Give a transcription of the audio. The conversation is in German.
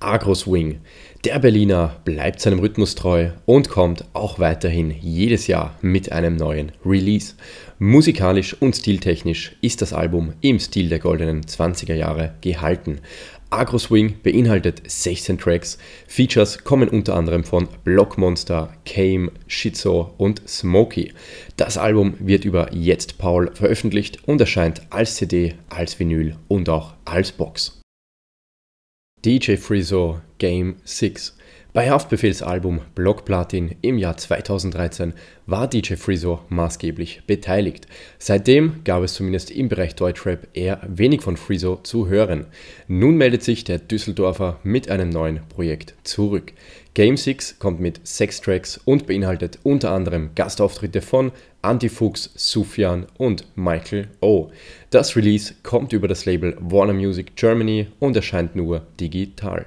Agro-Swing. Der Berliner bleibt seinem Rhythmus treu und kommt auch weiterhin jedes Jahr mit einem neuen Release. Musikalisch und stiltechnisch ist das Album im Stil der goldenen 20er Jahre gehalten. Agro-Swing beinhaltet 16 Tracks. Features kommen unter anderem von Blockmonster, Kame, Schizo und Smokey. Das Album wird über Jetzt Paul veröffentlicht und erscheint als CD, als Vinyl und auch als Box. DJ Freezer Game 6 Bei Haftbefehlsalbum Album Block Platin im Jahr 2013 war DJ Freezo maßgeblich beteiligt. Seitdem gab es zumindest im Bereich Deutschrap eher wenig von Freezo zu hören. Nun meldet sich der Düsseldorfer mit einem neuen Projekt zurück. Game 6 kommt mit sechs Tracks und beinhaltet unter anderem Gastauftritte von Antifuchs, Sufjan und Michael O. Das Release kommt über das Label Warner Music Germany und erscheint nur digital.